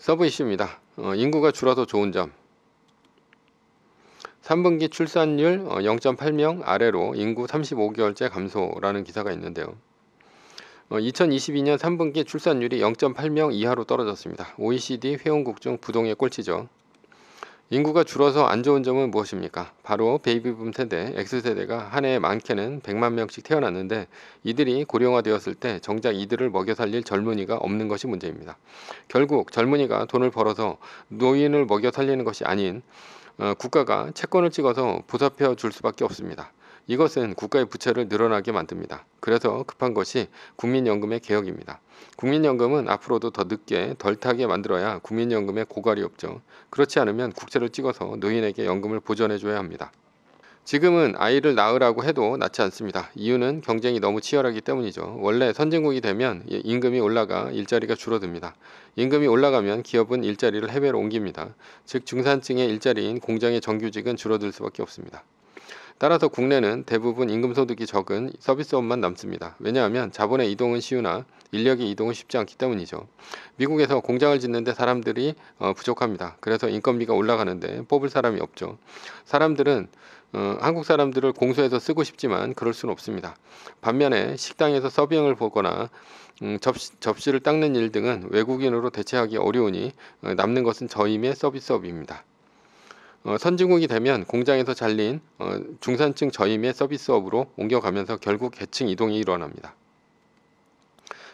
서브이슈입니다. 어, 인구가 줄어서 좋은 점 3분기 출산율 0.8명 어, 아래로 인구 35개월째 감소라는 기사가 있는데요. 2022년 어, 3분기 출산율이 0.8명 이하로 떨어졌습니다. OECD 회원국 중 부동의 꼴찌죠. 인구가 줄어서 안 좋은 점은 무엇입니까? 바로 베이비붐 세대, X세대가 한 해에 많게는 100만 명씩 태어났는데 이들이 고령화되었을 때 정작 이들을 먹여 살릴 젊은이가 없는 것이 문제입니다. 결국 젊은이가 돈을 벌어서 노인을 먹여 살리는 것이 아닌 어, 국가가 채권을 찍어서 보살펴 줄 수밖에 없습니다. 이것은 국가의 부채를 늘어나게 만듭니다. 그래서 급한 것이 국민연금의 개혁입니다. 국민연금은 앞으로도 더 늦게 덜 타게 만들어야 국민연금의 고갈이 없죠. 그렇지 않으면 국채를 찍어서 노인에게 연금을 보전해줘야 합니다. 지금은 아이를 낳으라고 해도 낳지 않습니다. 이유는 경쟁이 너무 치열하기 때문이죠. 원래 선진국이 되면 임금이 올라가 일자리가 줄어듭니다. 임금이 올라가면 기업은 일자리를 해외로 옮깁니다. 즉 중산층의 일자리인 공장의 정규직은 줄어들 수밖에 없습니다. 따라서 국내는 대부분 임금소득이 적은 서비스업만 남습니다. 왜냐하면 자본의 이동은 쉬우나 인력의 이동은 쉽지 않기 때문이죠. 미국에서 공장을 짓는데 사람들이 어, 부족합니다. 그래서 인건비가 올라가는데 뽑을 사람이 없죠. 사람들은 어, 한국 사람들을 공수해서 쓰고 싶지만 그럴 수는 없습니다. 반면에 식당에서 서빙을 보거나 음, 접시, 접시를 닦는 일 등은 외국인으로 대체하기 어려우니 어, 남는 것은 저임의 서비스업입니다. 어, 선진국이 되면 공장에서 잘린 어, 중산층 저임의 서비스업으로 옮겨가면서 결국 계층 이동이 일어납니다.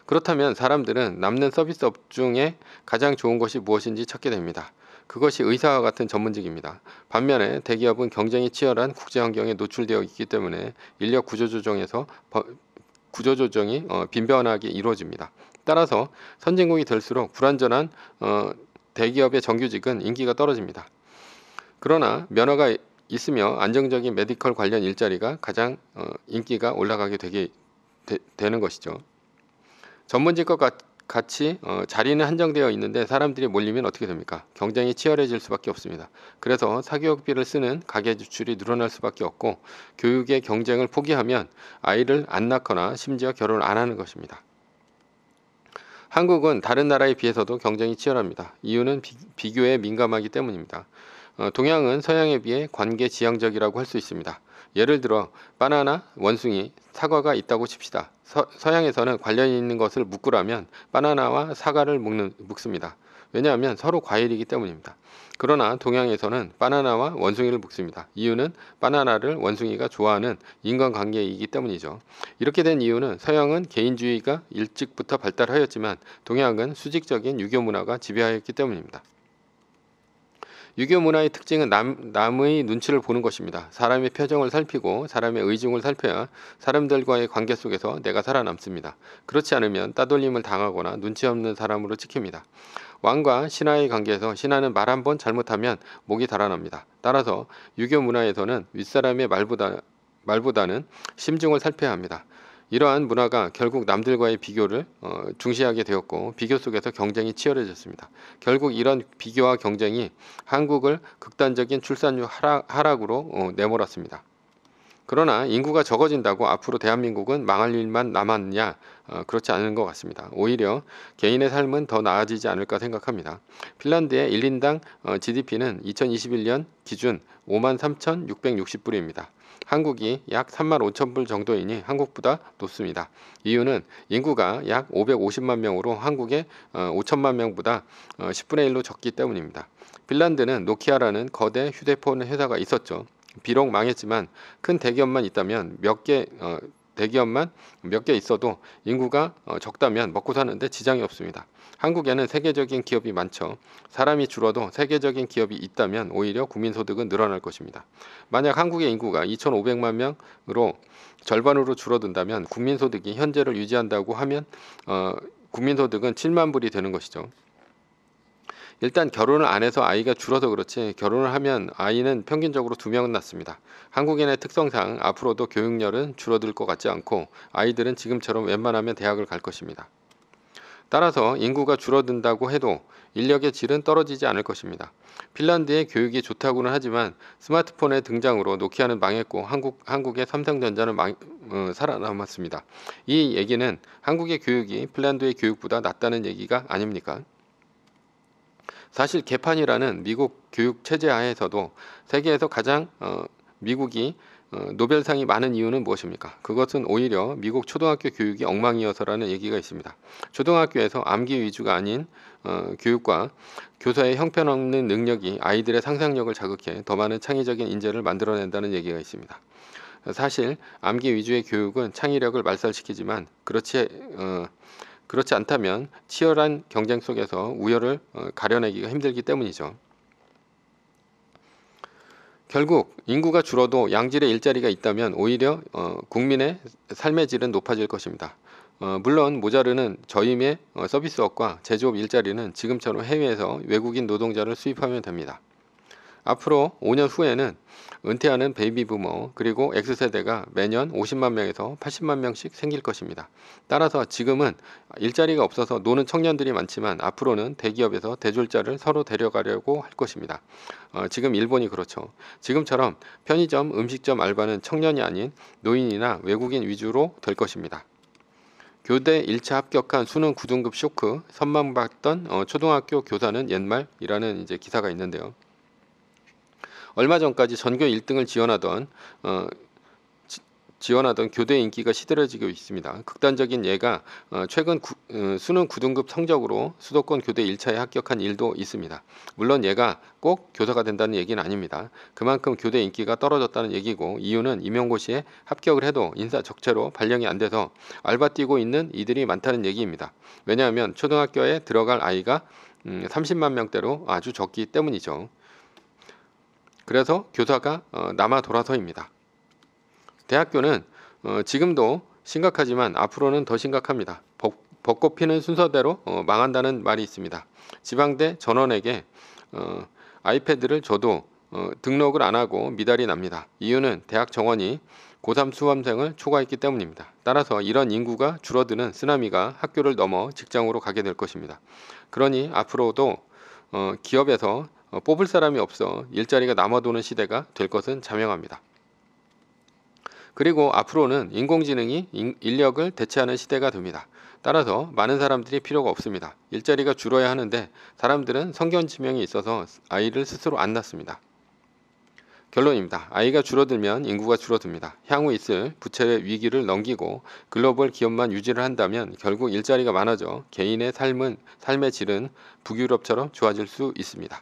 그렇다면 사람들은 남는 서비스업 중에 가장 좋은 것이 무엇인지 찾게 됩니다. 그것이 의사와 같은 전문직입니다. 반면에 대기업은 경쟁이 치열한 국제 환경에 노출되어 있기 때문에 인력 구조 조정에서 구조 조정이 어, 빈번하게 이루어집니다. 따라서 선진국이 될수록 불완전한 어, 대기업의 정규직은 인기가 떨어집니다. 그러나 면허가 있으며 안정적인 메디컬 관련 일자리가 가장 어, 인기가 올라가게 되게 되, 는 것이죠. 전문직과 같이 어, 자리는 한정되어 있는데 사람들이 몰리면 어떻게 됩니까? 경쟁이 치열해질 수밖에 없습니다. 그래서 사교육비를 쓰는 가계 지출이 늘어날 수밖에 없고 교육의 경쟁을 포기하면 아이를 안 낳거나 심지어 결혼 을안 하는 것입니다. 한국은 다른 나라에 비해서도 경쟁이 치열합니다. 이유는 비, 비교에 민감하기 때문입니다. 어, 동양은 서양에 비해 관계 지향적이라고 할 수 있습니다. 예를 들어 바나나, 원숭이, 사과가 있다고 칩시다. 서, 양에서는 관련 이 있는 것을 묶으라면 바나나와 사과를 묶는, 묶습니다. 왜냐하면 서로 과일이기 때문입니다. 그러나 동양에서는 바나나와 원숭이를 묶습니다. 이유는 바나나를 원숭이가 좋아하는 인간관계이기 때문이죠. 이렇게 된 이유는 서양은 개인주의가 일찍부터 발달하였지만 동양은 수직적인 유교 문화가 지배하였기 때문입니다. 유교 문화의 특징은 남, 남의 눈치를 보는 것입니다. 사람의 표정을 살피고 사람의 의중을 살펴야 사람들과의 관계 속에서 내가 살아남습니다. 그렇지 않으면 따돌림을 당하거나 눈치 없는 사람으로 찍힙니다. 왕과 신하의 관계에서 신하는 말 한번 잘못하면 목이 달아납니다. 따라서 유교 문화에서는 윗사람의 말보다 말보다는 심중을 살펴야 합니다. 이러한 문화가 결국 남들과의 비교를 어, 중시하게 되었고 비교 속에서 경쟁이 치열해졌습니다. 결국 이런 비교와 경쟁이 한국을 극단적인 출산율 하락, 으로 어, 내몰았습니다. 그러나 인구가 적어진다고 앞으로 대한민국은 망할 일만 남았냐? 어, 그렇지 않은 것 같습니다. 오히려 개인의 삶은 더 나아지지 않을까 생각합니다. 핀란드의 1인당 어, GDP는 2021년 기준 53,660불입니다. 한국이 약 3만 5천 불 정도이니 한국보다 높습니다. 이유는 인구가 약 550만 명으로 한국의 5천만 어, 명보다 10분의 어, 1로 적기 때문입니다. 핀란드는 노키아라는 거대 휴대폰 회사가 있었죠. 비록 망했지만 큰 대기업만 있다면 몇 개 어, 대기업만 몇 개 있어도 인구가 어, 적다면 먹고 사는데 지장이 없습니다. 한국에는 세계적인 기업이 많죠. 사람이 줄어도 세계적인 기업이 있다면 오히려 국민소득은 늘어날 것입니다. 만약 한국의 인구가 2,500만 명으로 절반으로 줄어든다면 국민소득이 현재를 유지한다고 하면 어, 국민소득은 7만 불이 되는 것이죠. 일단 결혼을 안 해서 아이가 줄어서 그렇지 결혼을 하면 아이는 평균적으로 두 명은 낳습니다. 한국인의 특성상 앞으로도 교육열은 줄어들 것 같지 않고 아이들은 지금처럼 웬만하면 대학을 갈 것입니다. 따라서 인구가 줄어든다고 해도 인력의 질은 떨어지지 않을 것입니다. 핀란드의 교육이 좋다고는 하지만 스마트폰의 등장으로 노키아는 망했고 한국, 한국의 삼성전자는 망, 어, 살아남았습니다. 이 얘기는 한국의 교육이 핀란드의 교육보다 낫다는 얘기가 아닙니까? 사실 개판이라는 미국 교육 체제 하에서도 세계에서 가장 어, 미국이 어, 노벨상이 많은 이유는 무엇입니까? 그것은 오히려 미국 초등학교 교육이 엉망이어서라는 얘기가 있습니다. 초등학교에서 암기 위주가 아닌 어, 교육과 교사의 형편없는 능력이 아이들의 상상력을 자극해 더 많은 창의적인 인재를 만들어낸다는 얘기가 있습니다. 사실 암기 위주의 교육은 창의력을 말살시키지만 그렇지 어, 그렇지 않다면 치열한 경쟁 속에서 우열을 어, 가려내기가 힘들기 때문이죠. 결국 인구가 줄어도 양질의 일자리가 있다면 오히려 어, 국민의 삶의 질은 높아질 것입니다. 어, 물론 모자르는 저임의 서비스업과 제조업 일자리는 지금처럼 해외에서 외국인 노동자를 수입하면 됩니다. 앞으로 5년 후에는 은퇴하는 베이비 부머 그리고 X세대가 매년 50만 명에서 80만 명씩 생길 것입니다. 따라서 지금은 일자리가 없어서 노는 청년들이 많지만 앞으로는 대기업에서 대졸자를 서로 데려가려고 할 것입니다. 어, 지금 일본이 그렇죠. 지금처럼 편의점, 음식점 알바는 청년이 아닌 노인이나 외국인 위주로 될 것입니다. 교대 1차 합격한 수능 9등급 쇼크, 선망받던 어, 초등학교 교사는 옛말이라는 이제 기사가 있는데요. 얼마 전까지 전교 1등을 지원하던 어, 지원하던 교대 인기가 시들어지고 있습니다. 극단적인 예가 어, 최근 구, 어, 수능 9등급 성적으로 수도권 교대 1차에 합격한 일도 있습니다. 물론 얘가 꼭 교사가 된다는 얘기는 아닙니다. 그만큼 교대 인기가 떨어졌다는 얘기고 이유는 임용고시에 합격을 해도 인사 적체로 발령이 안 돼서 알바 뛰고 있는 이들이 많다는 얘기입니다. 왜냐하면 초등학교에 들어갈 아이가 30만 음, 명대로 아주 적기 때문이죠. 그래서 교사가 어, 남아 돌아서입니다. 대학교는 어, 지금도 심각하지만 앞으로는 더 심각합니다. 벚, 꽃 피는 순서대로 어, 망한다는 말이 있습니다. 지방대 전원에게 어, 아이패드를 줘도 어, 등록을 안 하고 미달이 납니다. 이유는 대학 정원이 고3 수험생을 초과했기 때문입니다. 따라서 이런 인구가 줄어드는 쓰나미가 학교를 넘어 직장으로 가게 될 것입니다. 그러니 앞으로도 어, 기업에서 어, 뽑을 사람이 없어 일자리가 남아도는 시대가 될 것은 자명합니다. 그리고 앞으로는 인공지능이 인력을 대체하는 시대가 됩니다. 따라서 많은 사람들이 필요가 없습니다. 일자리가 줄어야 하는데 사람들은 성견 지명이 있어서 아이를 스스로 안 낳습니다. 결론입니다. 아이가 줄어들면 인구가 줄어듭니다. 향후 있을 부채의 위기를 넘기고 글로벌 기업만 유지를 한다면 결국 일자리가 많아져 개인의 삶은 삶의 질은 북유럽처럼 좋아질 수 있습니다.